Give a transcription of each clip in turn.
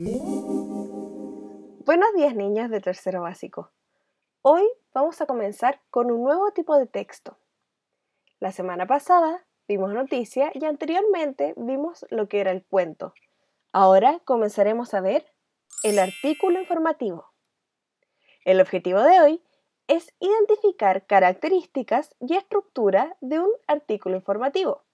Buenos días niñas de tercero básico. Hoy vamos a comenzar con un nuevo tipo de texto. La semana pasada vimos noticia y anteriormente vimos lo que era el cuento. Ahora comenzaremos a ver el artículo informativo. El objetivo de hoy es identificar características y estructura de un artículo informativo.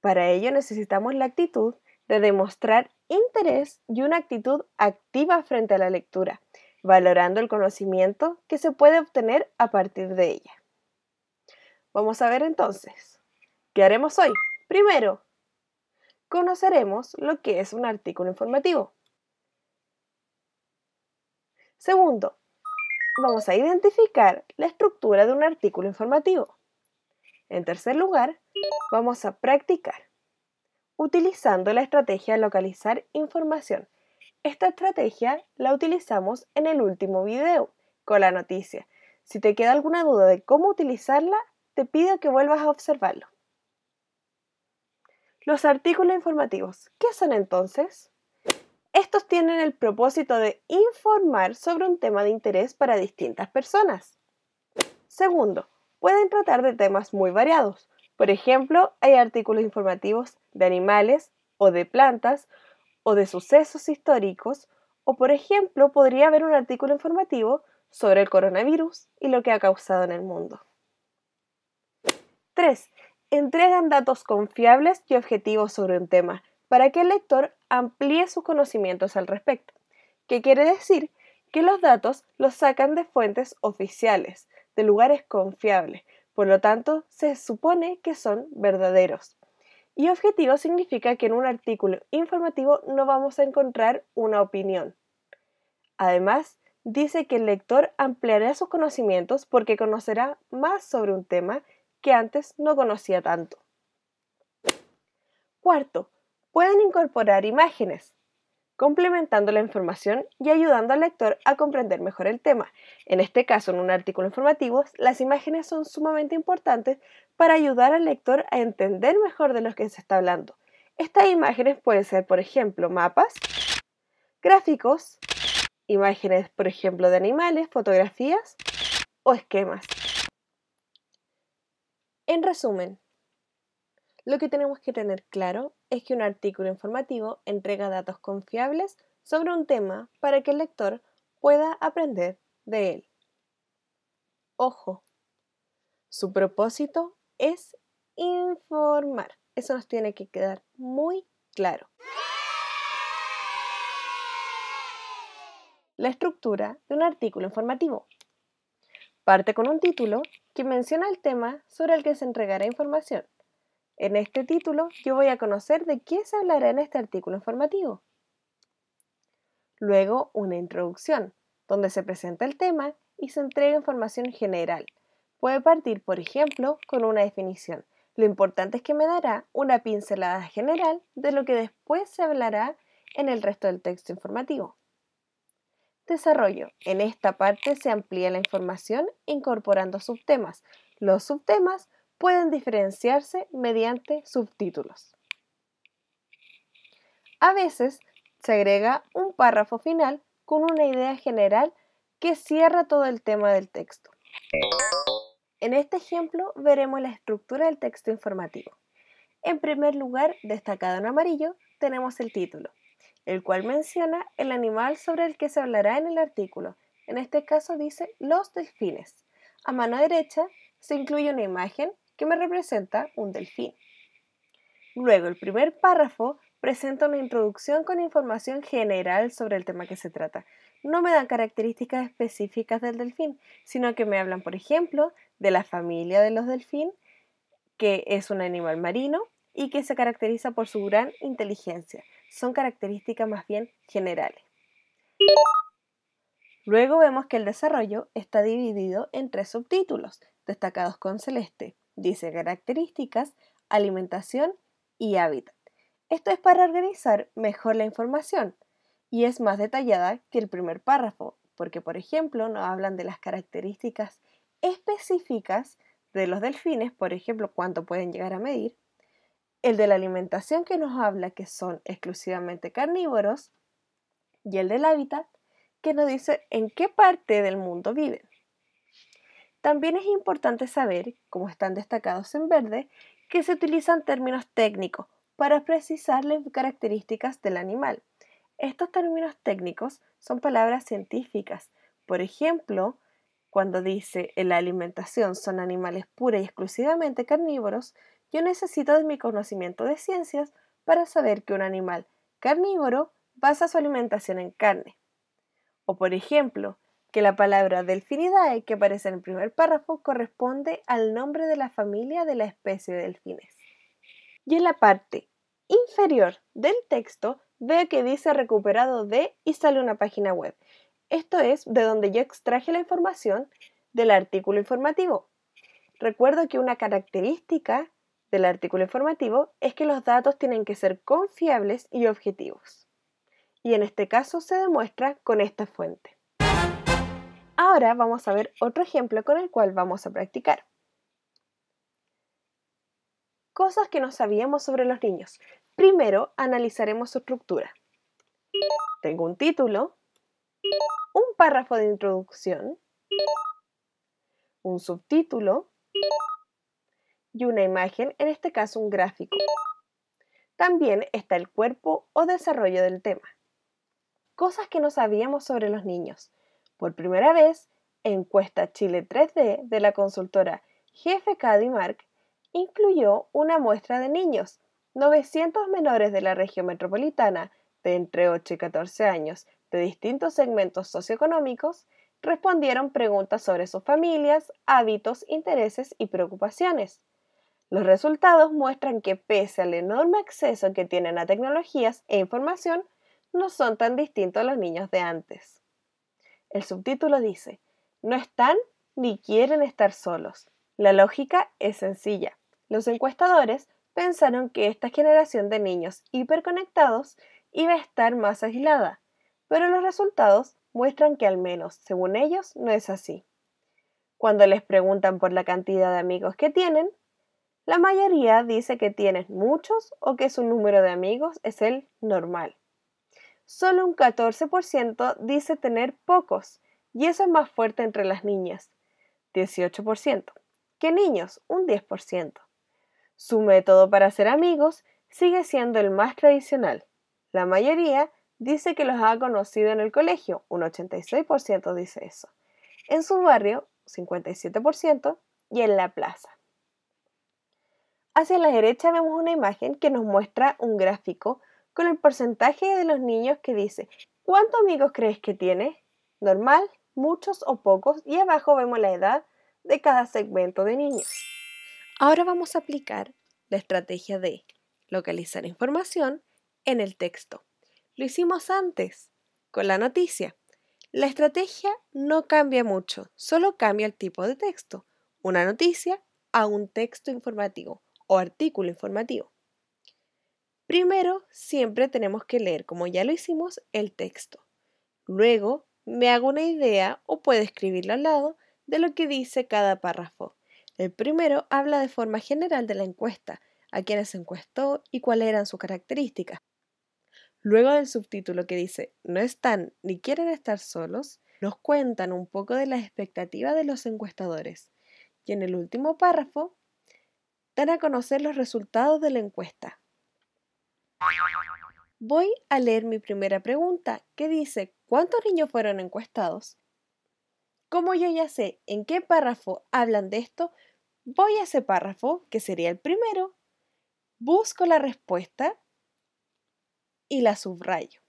Para ello necesitamos la actitud de demostrar interés y una actitud activa frente a la lectura, valorando el conocimiento que se puede obtener a partir de ella. Vamos a ver entonces, ¿qué haremos hoy? Primero, conoceremos lo que es un artículo informativo. Segundo, vamos a identificar la estructura de un artículo informativo. En tercer lugar, vamos a practicar utilizando la estrategia de localizar información. Esta estrategia la utilizamos en el último video con la noticia. Si te queda alguna duda de cómo utilizarla, te pido que vuelvas a observarlo. Los artículos informativos, ¿qué son entonces? Estos tienen el propósito de informar sobre un tema de interés para distintas personas. Segundo, pueden tratar de temas muy variados, por ejemplo, hay artículos informativos de animales o de plantas o de sucesos históricos o, por ejemplo, podría haber un artículo informativo sobre el coronavirus y lo que ha causado en el mundo. 3. Entregan datos confiables y objetivos sobre un tema para que el lector amplíe sus conocimientos al respecto, ¿Qué quiere decir que los datos los sacan de fuentes oficiales, de lugares confiables, por lo tanto, se supone que son verdaderos. Y objetivo significa que en un artículo informativo no vamos a encontrar una opinión. Además, dice que el lector ampliará sus conocimientos porque conocerá más sobre un tema que antes no conocía tanto. Cuarto, pueden incorporar imágenes complementando la información y ayudando al lector a comprender mejor el tema. En este caso, en un artículo informativo, las imágenes son sumamente importantes para ayudar al lector a entender mejor de lo que se está hablando. Estas imágenes pueden ser, por ejemplo, mapas, gráficos, imágenes, por ejemplo, de animales, fotografías o esquemas. En resumen, lo que tenemos que tener claro es que un artículo informativo entrega datos confiables sobre un tema para que el lector pueda aprender de él. Ojo, su propósito es informar. Eso nos tiene que quedar muy claro. La estructura de un artículo informativo. Parte con un título que menciona el tema sobre el que se entregará información. En este título yo voy a conocer de qué se hablará en este artículo informativo. Luego una introducción, donde se presenta el tema y se entrega información general. Puede partir, por ejemplo, con una definición. Lo importante es que me dará una pincelada general de lo que después se hablará en el resto del texto informativo. Desarrollo. En esta parte se amplía la información incorporando subtemas. Los subtemas pueden diferenciarse mediante subtítulos. A veces se agrega un párrafo final con una idea general que cierra todo el tema del texto. En este ejemplo veremos la estructura del texto informativo. En primer lugar, destacado en amarillo, tenemos el título, el cual menciona el animal sobre el que se hablará en el artículo. En este caso dice los delfines. A mano derecha se incluye una imagen que me representa un delfín. Luego, el primer párrafo presenta una introducción con información general sobre el tema que se trata. No me dan características específicas del delfín, sino que me hablan, por ejemplo, de la familia de los delfín, que es un animal marino y que se caracteriza por su gran inteligencia. Son características más bien generales. Luego vemos que el desarrollo está dividido en tres subtítulos, destacados con celeste, dice características, alimentación y hábitat. Esto es para organizar mejor la información y es más detallada que el primer párrafo, porque por ejemplo nos hablan de las características específicas de los delfines, por ejemplo, cuánto pueden llegar a medir, el de la alimentación que nos habla que son exclusivamente carnívoros y el del hábitat que nos dice en qué parte del mundo viven. También es importante saber, como están destacados en verde, que se utilizan términos técnicos para precisar las características del animal. Estos términos técnicos son palabras científicas. Por ejemplo, cuando dice en la alimentación son animales pura y exclusivamente carnívoros, yo necesito de mi conocimiento de ciencias para saber que un animal carnívoro basa su alimentación en carne. O por ejemplo, que la palabra delfinidae que aparece en el primer párrafo corresponde al nombre de la familia de la especie de delfines. Y en la parte inferior del texto veo que dice recuperado de y sale una página web. Esto es de donde yo extraje la información del artículo informativo. Recuerdo que una característica del artículo informativo es que los datos tienen que ser confiables y objetivos. Y en este caso se demuestra con esta fuente. Ahora vamos a ver otro ejemplo con el cual vamos a practicar. Cosas que no sabíamos sobre los niños. Primero analizaremos su estructura. Tengo un título, un párrafo de introducción, un subtítulo y una imagen, en este caso un gráfico. También está el cuerpo o desarrollo del tema. Cosas que no sabíamos sobre los niños por primera vez, Encuesta Chile 3D de la consultora GFK Mark incluyó una muestra de niños, 900 menores de la región metropolitana de entre 8 y 14 años de distintos segmentos socioeconómicos, respondieron preguntas sobre sus familias, hábitos, intereses y preocupaciones. Los resultados muestran que pese al enorme acceso que tienen a tecnologías e información, no son tan distintos a los niños de antes. El subtítulo dice, no están ni quieren estar solos. La lógica es sencilla. Los encuestadores pensaron que esta generación de niños hiperconectados iba a estar más aislada, pero los resultados muestran que al menos, según ellos, no es así. Cuando les preguntan por la cantidad de amigos que tienen, la mayoría dice que tienen muchos o que su número de amigos es el normal solo un 14% dice tener pocos, y eso es más fuerte entre las niñas, 18%, que niños, un 10%. Su método para hacer amigos sigue siendo el más tradicional. La mayoría dice que los ha conocido en el colegio, un 86% dice eso, en su barrio, 57%, y en la plaza. Hacia la derecha vemos una imagen que nos muestra un gráfico con el porcentaje de los niños que dice, ¿cuántos amigos crees que tiene, Normal, muchos o pocos, y abajo vemos la edad de cada segmento de niños. Ahora vamos a aplicar la estrategia de localizar información en el texto. Lo hicimos antes, con la noticia. La estrategia no cambia mucho, solo cambia el tipo de texto, una noticia a un texto informativo o artículo informativo. Primero, siempre tenemos que leer, como ya lo hicimos, el texto. Luego, me hago una idea o puede escribirlo al lado de lo que dice cada párrafo. El primero habla de forma general de la encuesta, a quienes se encuestó y cuáles eran sus características. Luego del subtítulo que dice No están ni quieren estar solos, nos cuentan un poco de las expectativas de los encuestadores. Y en el último párrafo, dan a conocer los resultados de la encuesta. Voy a leer mi primera pregunta, que dice, ¿cuántos niños fueron encuestados? Como yo ya sé en qué párrafo hablan de esto, voy a ese párrafo, que sería el primero, busco la respuesta y la subrayo.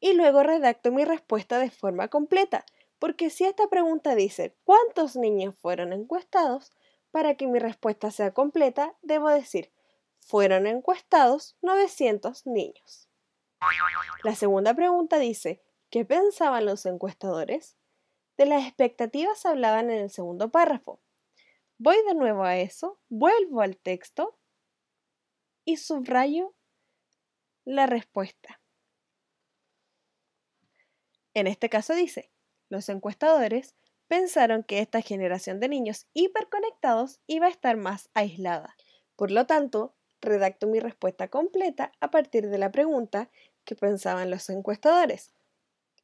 Y luego redacto mi respuesta de forma completa, porque si esta pregunta dice ¿cuántos niños fueron encuestados? Para que mi respuesta sea completa, debo decir fueron encuestados 900 niños. La segunda pregunta dice, ¿qué pensaban los encuestadores? De las expectativas hablaban en el segundo párrafo. Voy de nuevo a eso, vuelvo al texto y subrayo la respuesta. En este caso dice, los encuestadores pensaron que esta generación de niños hiperconectados iba a estar más aislada. Por lo tanto, redacto mi respuesta completa a partir de la pregunta que pensaban los encuestadores.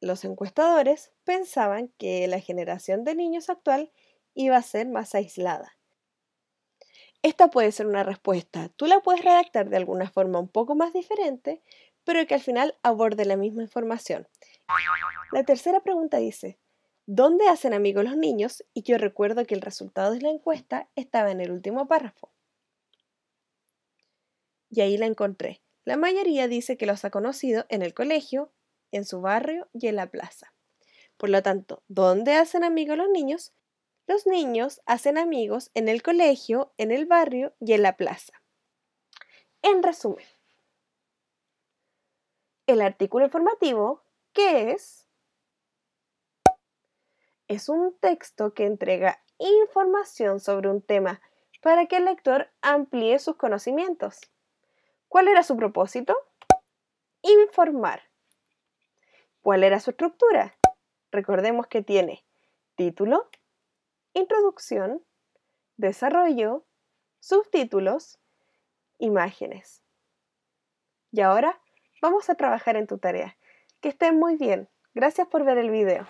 Los encuestadores pensaban que la generación de niños actual iba a ser más aislada. Esta puede ser una respuesta. Tú la puedes redactar de alguna forma un poco más diferente, pero que al final aborde la misma información. La tercera pregunta dice, ¿dónde hacen amigos los niños? Y yo recuerdo que el resultado de la encuesta estaba en el último párrafo y ahí la encontré. La mayoría dice que los ha conocido en el colegio, en su barrio y en la plaza. Por lo tanto, ¿dónde hacen amigos los niños? Los niños hacen amigos en el colegio, en el barrio y en la plaza. En resumen, el artículo informativo, ¿qué es? Es un texto que entrega información sobre un tema para que el lector amplíe sus conocimientos. ¿Cuál era su propósito? Informar. ¿Cuál era su estructura? Recordemos que tiene título, introducción, desarrollo, subtítulos, imágenes. Y ahora vamos a trabajar en tu tarea. Que estén muy bien. Gracias por ver el video.